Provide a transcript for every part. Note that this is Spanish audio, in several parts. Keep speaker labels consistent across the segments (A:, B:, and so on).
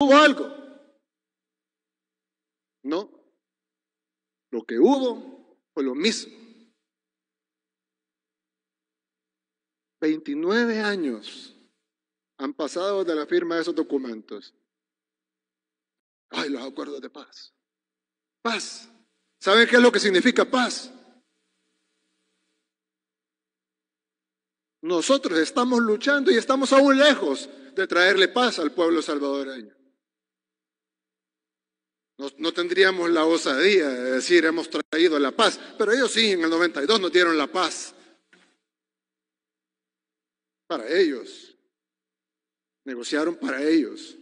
A: hubo algo. No. Lo que hubo fue lo mismo. 29 años han pasado de la firma de esos documentos. Ay, los acuerdos de paz. Paz. ¿Saben qué es lo que significa paz? Nosotros estamos luchando y estamos aún lejos de traerle paz al pueblo salvadoreño. No, tendríamos la osadía de decir hemos traído la paz, pero ellos sí, en el 92 nos dieron la paz. Para ellos. Negociaron para ellos.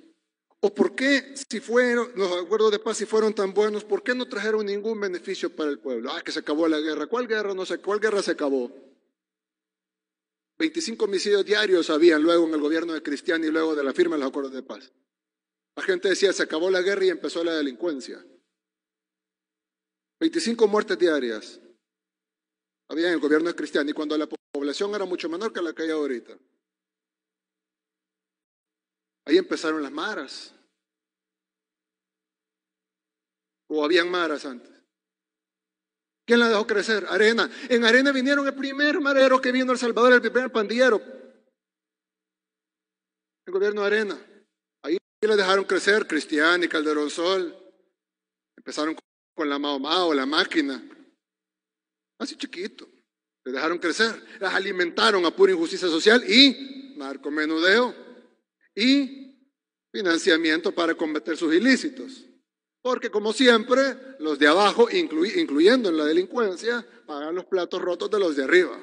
A: ¿O por qué si fueron, los acuerdos de paz si fueron tan buenos, por qué no trajeron ningún beneficio para el pueblo? Ah, que se acabó la guerra. ¿Cuál guerra? No sé, ¿cuál guerra se acabó? 25 homicidios diarios habían luego en el gobierno de Cristian y luego de la firma de los acuerdos de paz. La gente decía, se acabó la guerra y empezó la delincuencia. 25 muertes diarias había en el gobierno cristiano y cuando la población era mucho menor que la que hay ahorita. Ahí empezaron las maras. O habían maras antes. ¿Quién las dejó crecer? Arena. En Arena vinieron el primer marero que vino a El Salvador, el primer pandillero. El gobierno de Arena. Y las dejaron crecer, Cristian y Calderón Sol. Empezaron con la Mao Mao, la máquina. Así chiquito. Le dejaron crecer. Las alimentaron a pura injusticia social y Menudeo y financiamiento para cometer sus ilícitos. Porque como siempre, los de abajo, incluyendo en la delincuencia, pagan los platos rotos de los de arriba.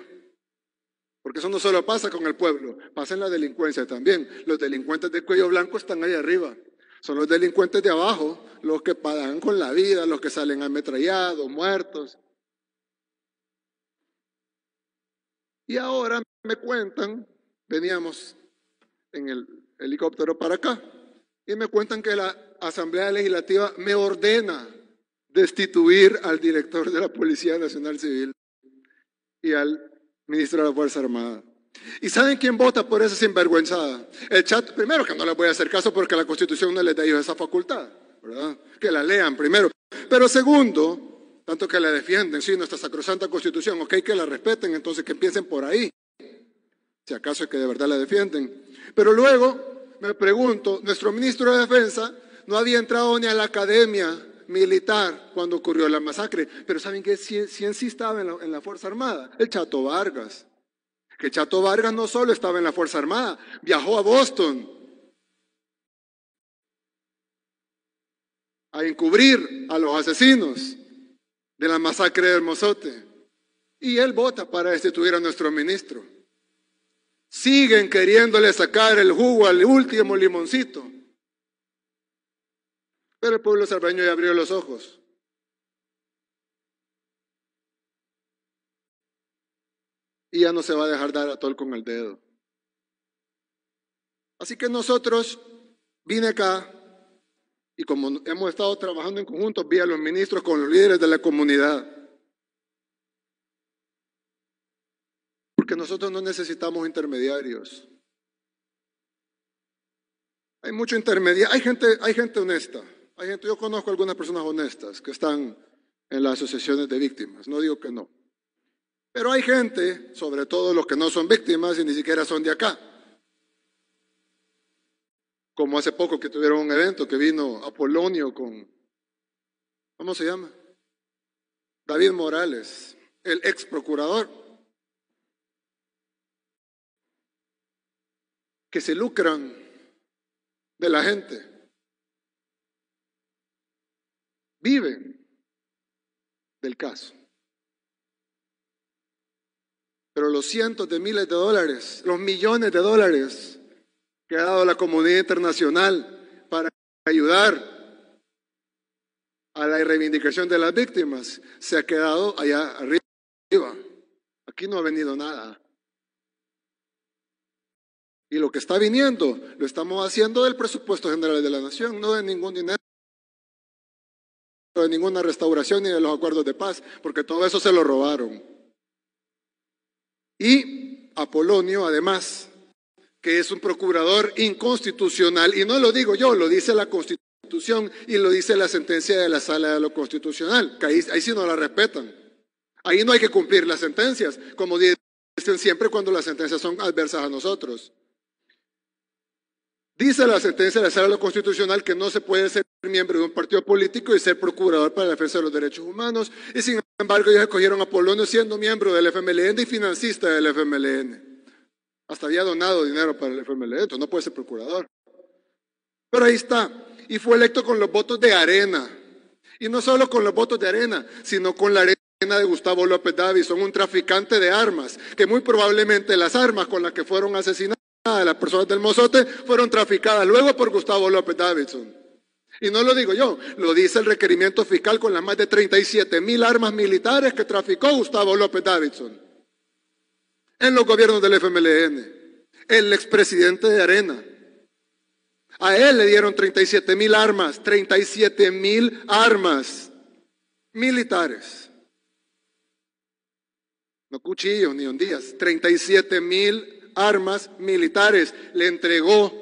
A: Porque eso no solo pasa con el pueblo, pasa en la delincuencia también. Los delincuentes de cuello blanco están ahí arriba. Son los delincuentes de abajo los que pagan con la vida, los que salen ametrallados, muertos. Y ahora me cuentan, veníamos en el helicóptero para acá, y me cuentan que la Asamblea Legislativa me ordena destituir al director de la Policía Nacional Civil y al ministro de la Fuerza Armada. ¿Y saben quién vota por esa sinvergüenzada? El chat, primero que no les voy a hacer caso porque la Constitución no les da esa facultad, ¿verdad? Que la lean primero. Pero segundo, tanto que la defienden, sí, nuestra sacrosanta Constitución, ok, que la respeten, entonces que empiecen por ahí, si acaso es que de verdad la defienden. Pero luego, me pregunto, nuestro ministro de Defensa no había entrado ni a la academia militar cuando ocurrió la masacre. Pero ¿saben que si sí, sí estaba en la, Fuerza Armada, el Chato Vargas. Que Chato Vargas no solo estaba en la Fuerza Armada, viajó a Boston a encubrir a los asesinos de la masacre de Hermosote. Y él vota para destituir a nuestro ministro. Siguen queriéndole sacar el jugo al último limoncito. Pero el pueblo salvadoreño ya abrió los ojos. Y ya no se va a dejar dar a todo con el dedo. Así que nosotros vine acá y como hemos estado trabajando en conjunto, vía los ministros con los líderes de la comunidad. Porque nosotros no necesitamos intermediarios. Hay mucho intermediario, hay gente, hay gente honesta. Hay gente, yo conozco algunas personas honestas que están en las asociaciones de víctimas, no digo que no. Pero hay gente, sobre todo los que no son víctimas y ni siquiera son de acá. Como hace poco que tuvieron un evento que vino Apolonio con, ¿cómo se llama? David Morales, el ex procurador, que se lucran de la gente viven del caso. Pero los cientos de miles de dólares, los millones de dólares que ha dado la comunidad internacional para ayudar a la reivindicación de las víctimas, se ha quedado allá arriba. Aquí no ha venido nada. Y lo que está viniendo lo estamos haciendo del presupuesto general de la nación, no de ningún dinero de ninguna restauración ni de los acuerdos de paz, porque todo eso se lo robaron. Y Apolonio, además, que es un procurador inconstitucional, y no lo digo yo, lo dice la Constitución y lo dice la sentencia de la Sala de lo Constitucional, que ahí, ahí sí no la respetan. Ahí no hay que cumplir las sentencias, como dicen siempre cuando las sentencias son adversas a nosotros. Dice la sentencia de la Sala Constitucional que no se puede ser miembro de un partido político y ser procurador para la defensa de los derechos humanos. Y sin embargo, ellos escogieron a Polonio siendo miembro del FMLN y financista del FMLN. Hasta había donado dinero para el FMLN, entonces no puede ser procurador. Pero ahí está. Y fue electo con los votos de Arena. Y no solo con los votos de Arena, sino con la Arena de Gustavo López Davis, son un traficante de armas, que muy probablemente las armas con las que fueron asesinados Ah, las personas del Mozote fueron traficadas luego por Gustavo López Davidson. Y no lo digo yo, lo dice el requerimiento fiscal con las más de 37 mil armas militares que traficó Gustavo López Davidson en los gobiernos del FMLN, el expresidente de Arena. A él le dieron 37 mil armas, 37 mil armas militares. No cuchillos ni hondillas, 37 mil armas militares. Le entregó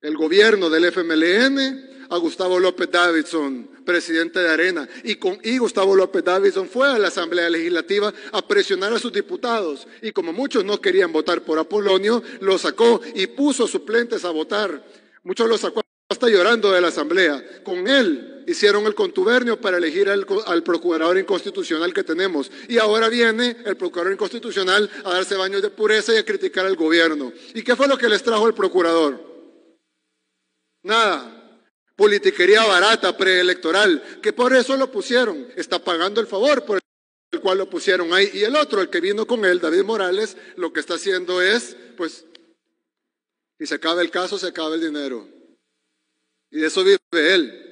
A: el gobierno del FMLN a Gustavo López Davidson, presidente de Arena. Y, con, y Gustavo López Davidson fue a la Asamblea Legislativa a presionar a sus diputados. Y como muchos no querían votar por Apolonio, lo sacó y puso suplentes a votar. Muchos lo sacó hasta llorando de la Asamblea. Con él hicieron el contubernio para elegir al, procurador inconstitucional que tenemos. Y ahora viene el procurador inconstitucional a darse baños de pureza y a criticar al gobierno. ¿Y qué fue lo que les trajo el procurador? Nada. Politiquería barata, preelectoral, que por eso lo pusieron. Está pagando el favor por el cual lo pusieron ahí. Y el otro, el que vino con él, David Morales, lo que está haciendo es, pues, y se acaba el caso, se acaba el dinero. Y de eso vive él.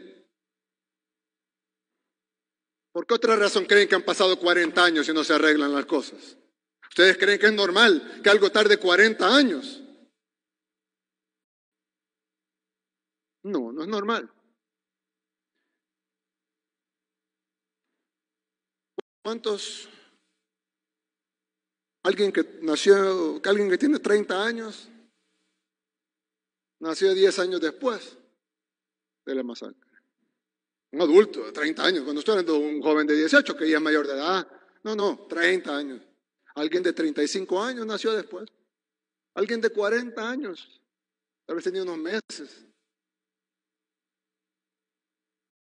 A: ¿Por qué otra razón creen que han pasado 40 años y no se arreglan las cosas? ¿Ustedes creen que es normal que algo tarde 40 años? No, no es normal. ¿Cuántos? Alguien que nació, alguien que tiene 30 años, nació 10 años después de la masacre un adulto de 30 años, cuando estoy hablando de un joven de 18 que ya es mayor de edad, no, no, 30 años. Alguien de 35 años nació después. Alguien de 40 años, tal vez tenía unos meses.